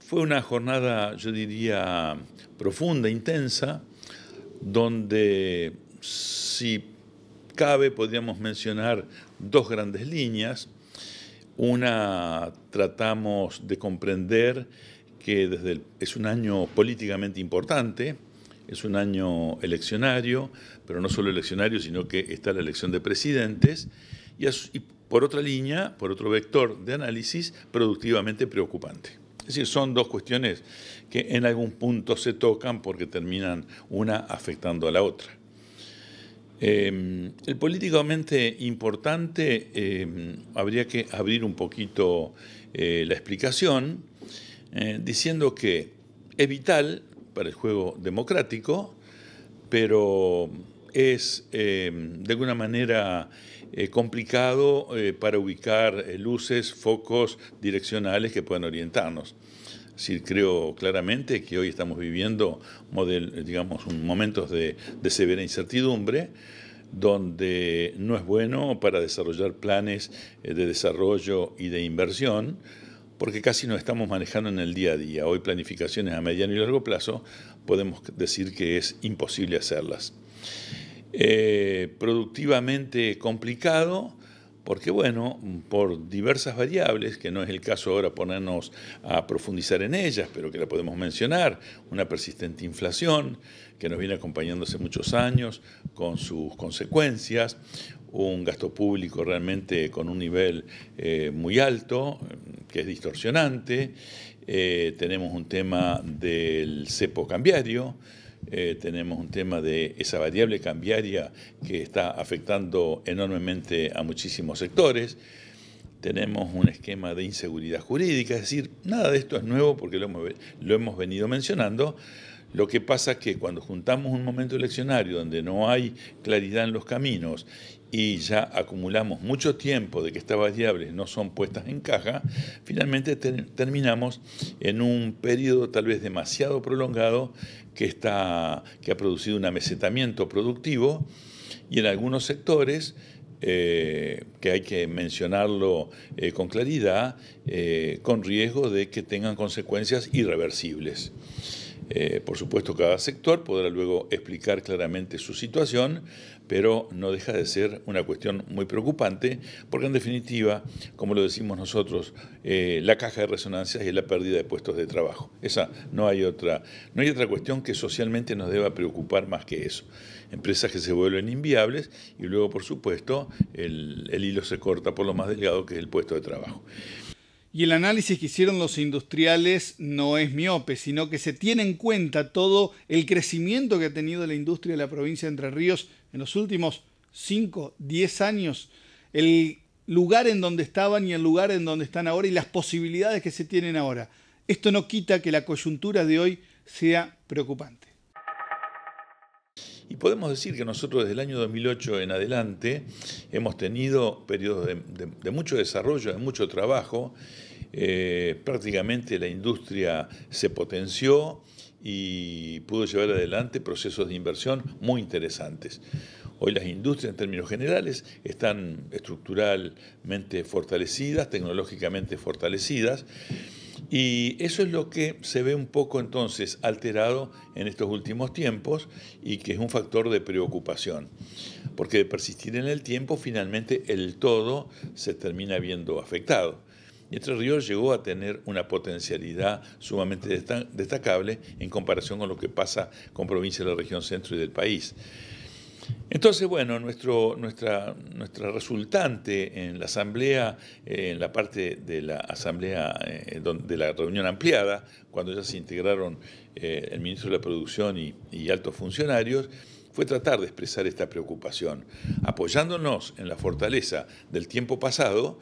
Fue una jornada, yo diría, profunda, intensa, donde si cabe podríamos mencionar dos grandes líneas. Una tratamos de comprender que desde el, es un año políticamente importante, es un año eleccionario, pero no solo eleccionario, sino que está la elección de presidentes, y, y por otra línea, por otro vector de análisis, productivamente preocupante. Es decir, son dos cuestiones que en algún punto se tocan porque terminan una afectando a la otra. Em, el políticamente importante em, habría que abrir un poquito eh, la explicación eh, diciendo que es vital para el juego democrático, pero es em, de alguna manera eh, complicado eh, para ubicar eh, luces, focos direccionales que puedan orientarnos. creo claramente que hoy estamos viviendo digamos, momentos de, de severa incertidumbre donde no es bueno para desarrollar planes de desarrollo y de inversión, porque casi no estamos manejando en el día a día. Hoy planificaciones a mediano y largo plazo podemos decir que es imposible hacerlas. Eh, productivamente complicado, porque bueno, por diversas variables, que no es el caso ahora ponernos a profundizar en ellas, pero que la podemos mencionar, una persistente inflación que nos viene acompañando hace muchos años con sus consecuencias, un gasto público realmente con un nivel eh, muy alto, que es distorsionante, eh, tenemos un tema del cepo cambiario, eh, tenemos un tema de esa variable cambiaria que está afectando enormemente a muchísimos sectores, tenemos un esquema de inseguridad jurídica, es decir, nada de esto es nuevo porque lo hemos, lo hemos venido mencionando, lo que pasa es que cuando juntamos un momento eleccionario donde no hay claridad en los caminos y ya acumulamos mucho tiempo de que estas variables no son puestas en caja, finalmente terminamos en un periodo tal vez demasiado prolongado que, está, que ha producido un amesetamiento productivo y en algunos sectores eh, que hay que mencionarlo eh, con claridad, eh, con riesgo de que tengan consecuencias irreversibles. Eh, por supuesto, cada sector podrá luego explicar claramente su situación, pero no deja de ser una cuestión muy preocupante, porque en definitiva, como lo decimos nosotros, eh, la caja de resonancias es la pérdida de puestos de trabajo. Esa no hay otra, no hay otra cuestión que socialmente nos deba preocupar más que eso. Empresas que se vuelven inviables y luego, por supuesto, el, el hilo se corta por lo más delgado que es el puesto de trabajo. Y el análisis que hicieron los industriales no es miope, sino que se tiene en cuenta todo el crecimiento que ha tenido la industria de la provincia de Entre Ríos en los últimos 5, 10 años, el lugar en donde estaban y el lugar en donde están ahora y las posibilidades que se tienen ahora. Esto no quita que la coyuntura de hoy sea preocupante. Y podemos decir que nosotros desde el año 2008 en adelante hemos tenido periodos de, mucho desarrollo, de mucho trabajo. Eh, prácticamente la industria se potenció y pudo llevar adelante procesos de inversión muy interesantes. Hoy las industrias en términos generales están estructuralmente fortalecidas, tecnológicamente fortalecidas. Y eso es lo que se ve un poco entonces alterado en estos últimos tiempos y que es un factor de preocupación, porque de persistir en el tiempo finalmente el todo se termina viendo afectado. Y Entre Ríos llegó a tener una potencialidad sumamente destacable en comparación con lo que pasa con provincias de la región centro y del país. Entonces, bueno, nuestro, nuestra, nuestra resultante en la asamblea, eh, en la parte de la asamblea eh, de la reunión ampliada, cuando ya se integraron eh, el ministro de la Producción y, altos funcionarios, fue tratar de expresar esta preocupación, apoyándonos en la fortaleza del tiempo pasado,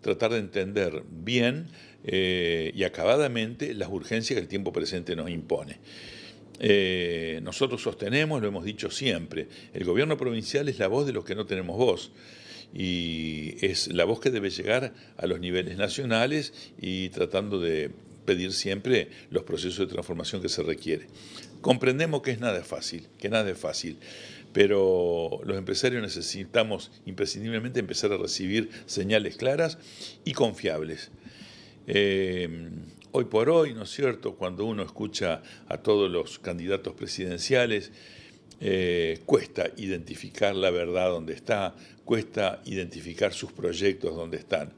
tratar de entender bien y acabadamente las urgencias que el tiempo presente nos impone. Eh, nosotros sostenemos, lo hemos dicho siempre, el gobierno provincial es la voz de los que no tenemos voz y es la voz que debe llegar a los niveles nacionales y tratando de pedir siempre los procesos de transformación que se requiere. Comprendemos que es nada fácil, que nada es fácil, pero los empresarios necesitamos imprescindiblemente empezar a recibir señales claras y confiables. Eh, hoy por hoy, ¿no es cierto?, cuando uno escucha a todos los candidatos presidenciales, eh, cuesta identificar la verdad donde está, cuesta identificar sus proyectos donde están.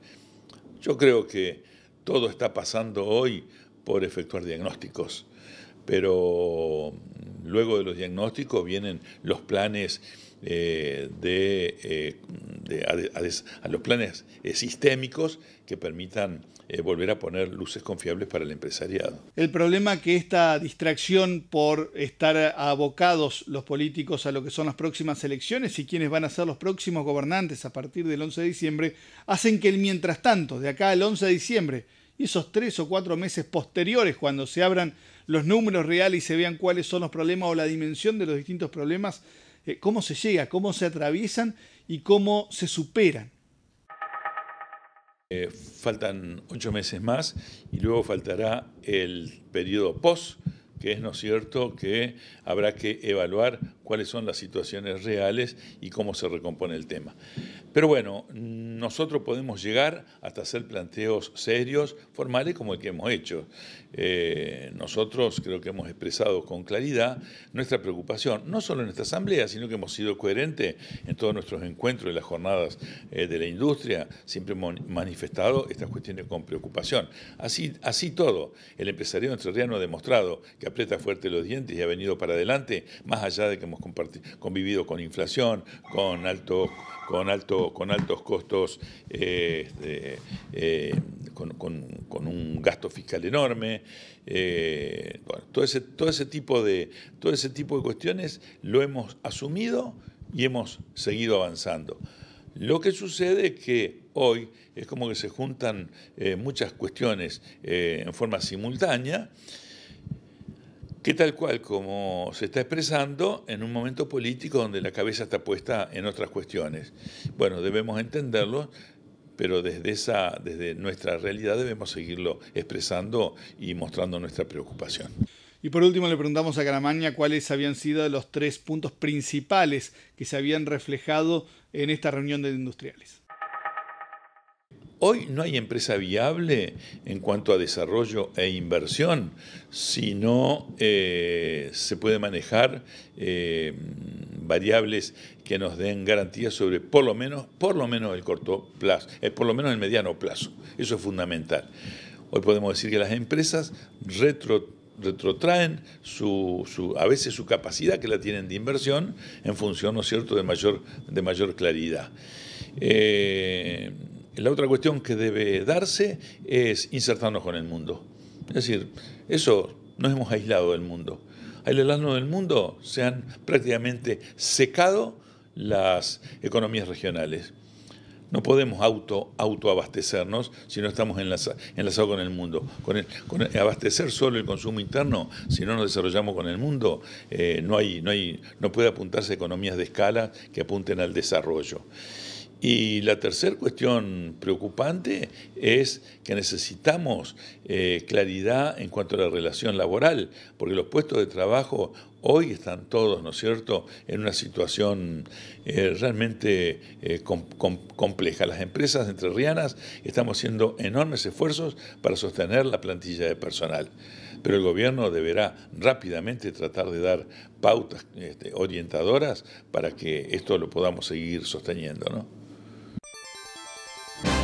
Yo creo que todo está pasando hoy por efectuar diagnósticos, pero luego de los diagnósticos vienen los planes eh, de, eh, a, los planes eh, sistémicos que permitan volver a poner luces confiables para el empresariado. El problema que esta distracción por estar abocados los políticos a lo que son las próximas elecciones y quienes van a ser los próximos gobernantes a partir del 11 de diciembre, hacen que el mientras tanto, de acá al 11 de diciembre, y esos tres o cuatro meses posteriores, cuando se abran los números reales y se vean cuáles son los problemas o la dimensión de los distintos problemas, eh, cómo se llega, cómo se atraviesan y cómo se superan. Eh, faltan ocho meses más y luego faltará el periodo post, que es, ¿no es cierto?, que habrá que evaluar cuáles son las situaciones reales y cómo se recompone el tema. Pero bueno, nosotros podemos llegar hasta hacer planteos serios, formales, como el que hemos hecho. Eh, nosotros creo que hemos expresado con claridad nuestra preocupación, no solo en esta asamblea, sino que hemos sido coherentes en todos nuestros encuentros y las jornadas eh, de la industria. Siempre hemos manifestado estas cuestiones con preocupación. Así, todo, el empresariado entrerriano ha demostrado que aprieta fuerte los dientes y ha venido para adelante, más allá de que hemos convivido con inflación, con alto con, alto, con altos costos, eh, este, eh, con, un gasto fiscal enorme. Eh, todo ese, todo, ese tipo de, todo ese tipo de cuestiones lo hemos asumido y hemos seguido avanzando. Lo que sucede es que hoy es como que se juntan muchas cuestiones en forma simultánea que tal cual como se está expresando en un momento político donde la cabeza está puesta en otras cuestiones. Bueno, debemos entenderlo, pero desde, esa, desde nuestra realidad debemos seguirlo expresando y mostrando nuestra preocupación. Y por último le preguntamos a Caramaña cuáles habían sido los tres puntos principales que se habían reflejado en esta reunión de industriales. Hoy no hay empresa viable en cuanto a desarrollo e inversión si no eh, se puede manejar eh, variables que nos den garantías sobre por lo menos, por lo menos el corto plazo, eh, por lo menos el mediano plazo. Eso es fundamental. Hoy podemos decir que las empresas retrotraen su, su, a veces su capacidad que la tienen de inversión en función, ¿no cierto?, de mayor, de mayor claridad. La otra cuestión que debe darse es insertarnos con el mundo. Es decir, eso nos hemos aislado del mundo. Aislado del mundo se han prácticamente secado las economías regionales. No podemos auto, autoabastecernos si no estamos enlazados con el mundo. Con, abastecer solo el consumo interno, si no nos desarrollamos con el mundo, eh, no, hay, no, hay, no puede apuntarse economías de escala que apunten al desarrollo. Y la tercera cuestión preocupante es que necesitamos eh, claridad en cuanto a la relación laboral, porque los puestos de trabajo hoy están todos, ¿no es cierto?, en una situación eh, realmente eh, compleja. Las empresas entrerrianas estamos haciendo enormes esfuerzos para sostener la plantilla de personal, pero el gobierno deberá rápidamente tratar de dar pautas este, orientadoras para que esto lo podamos seguir sosteniendo, ¿no?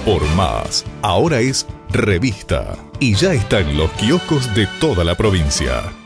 por más. Ahora es revista y ya están los kioscos de toda la provincia.